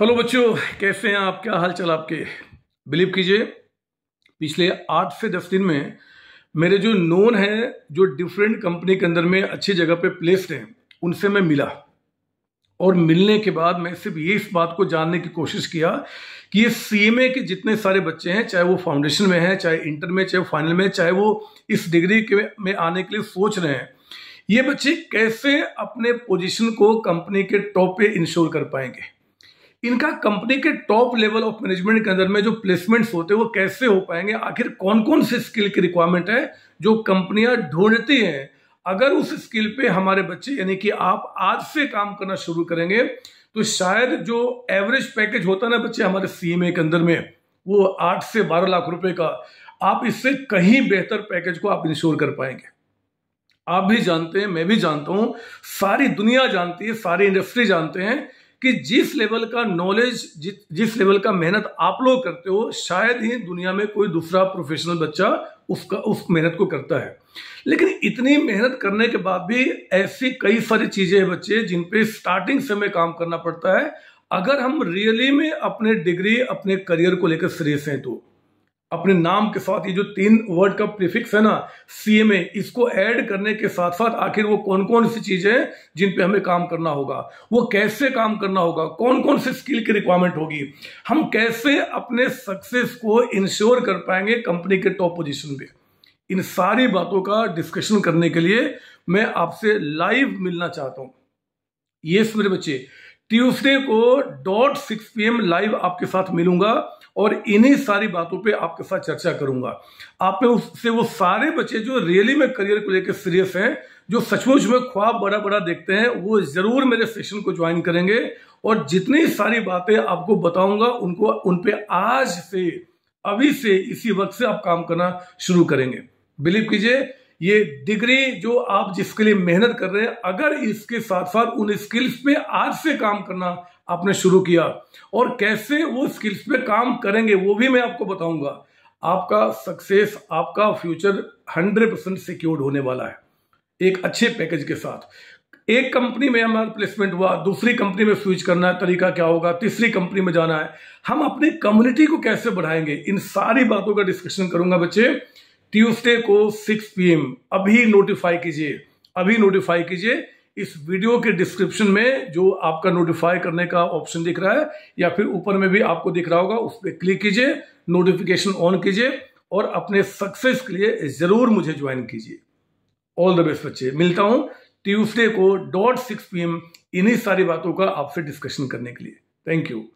hello बच्चों कैसे हैं आप क्या हाल चाल आपके बिलीव कीजिए पिछले आठ से दस दिन में मेरे जो नोन हैं जो डिफरेंट कंपनी के अंदर में अच्छी जगह पे प्लेस्ड हैं उनसे मैं मिला और मिलने के बाद मैं सिर्फ ये इस बात को जानने की कोशिश किया कि ये सी के जितने सारे बच्चे हैं चाहे वो फाउंडेशन में हैं चाहे इंटर में चाहे फाइनल में चाहे वो इस डिग्री के में आने के लिए सोच रहे हैं ये बच्चे कैसे अपने पोजिशन को कंपनी के टॉप पे इंश्योर कर पाएंगे इनका कंपनी के टॉप लेवल ऑफ मैनेजमेंट के अंदर में जो प्लेसमेंट्स होते हैं वो कैसे हो पाएंगे आखिर कौन कौन से स्किल की रिक्वायरमेंट है जो कंपनियां ढूंढती हैं अगर उस स्किल पे हमारे बच्चे यानी कि आप आज से काम करना शुरू करेंगे तो शायद जो एवरेज पैकेज होता ना बच्चे हमारे सी के अंदर में वो आठ से बारह लाख रुपए का आप इससे कहीं बेहतर पैकेज को आप इंश्योर कर पाएंगे आप भी जानते हैं मैं भी जानता हूं सारी दुनिया जानती है सारी इंडस्ट्री जानते हैं कि जिस लेवल का नॉलेज जिस लेवल का मेहनत आप लोग करते हो शायद ही दुनिया में कोई दूसरा प्रोफेशनल बच्चा उसका उस मेहनत को करता है लेकिन इतनी मेहनत करने के बाद भी ऐसी कई सारी चीज़ें हैं बच्चे जिन पे स्टार्टिंग से हमें काम करना पड़ता है अगर हम रियली में अपने डिग्री अपने करियर को लेकर सीरियस हैं तो अपने नाम के साथ ये जो तीन वर्ड का प्रीफिक्स है ना सीएमए इसको ऐड करने के साथ साथ आखिर वो कौन कौन सी चीजें जिन पे हमें काम करना होगा वो कैसे काम करना होगा कौन कौन से स्किल की रिक्वायरमेंट होगी हम कैसे अपने सक्सेस को इंश्योर कर पाएंगे कंपनी के टॉप पोजीशन पे इन सारी बातों का डिस्कशन करने के लिए मैं आपसे लाइव मिलना चाहता हूं ये मेरे बच्चे Tuesday co dot six P live आपके साथ मिलूंगा और इन्हीं सारी बातों पे आपके साथ चर्चा करूंगा आप में उससे वो सारे बच्चे जो रियली में करियर को लेकर सीरियस हैं जो सचमुच में ख्वाब बड़ा बड़ा देखते हैं वो ज़रूर मेरे सेशन को ज्वाइन करेंगे और जितनी सारी बातें आपको बताऊंगा उनको उन पे आज से अभी से इसी वक्त से आप काम करना शुरू करेंगे बिलीव कीजिए ये डिग्री जो आप जिसके लिए मेहनत कर रहे हैं अगर इसके साथ साथ उन स्किल्स पे आज से काम करना आपने शुरू किया और कैसे वो स्किल्स पे काम करेंगे वो भी मैं आपको बताऊंगा आपका सक्सेस आपका फ्यूचर हंड्रेड परसेंट सिक्योर्ड होने वाला है एक अच्छे पैकेज के साथ एक कंपनी में हमारा प्लेसमेंट हुआ दूसरी कंपनी में स्विच करना है तरीका क्या होगा तीसरी कंपनी में जाना है हम अपनी कम्युनिटी को कैसे बढ़ाएंगे इन सारी बातों का डिस्कशन करूंगा बच्चे ट्यूसडे को 6 पीएम अभी नोटिफाई कीजिए अभी नोटिफाई कीजिए इस वीडियो के डिस्क्रिप्शन में जो आपका नोटिफाई करने का ऑप्शन दिख रहा है या फिर ऊपर में भी आपको दिख रहा होगा उस पर क्लिक कीजिए नोटिफिकेशन ऑन कीजिए और अपने सक्सेस के लिए ज़रूर मुझे ज्वाइन कीजिए ऑल द बेस्ट बच्चे मिलता हूं Tuesday co dot six P इन्हीं सारी बातों का आपसे डिस्कशन करने के लिए थैंक यू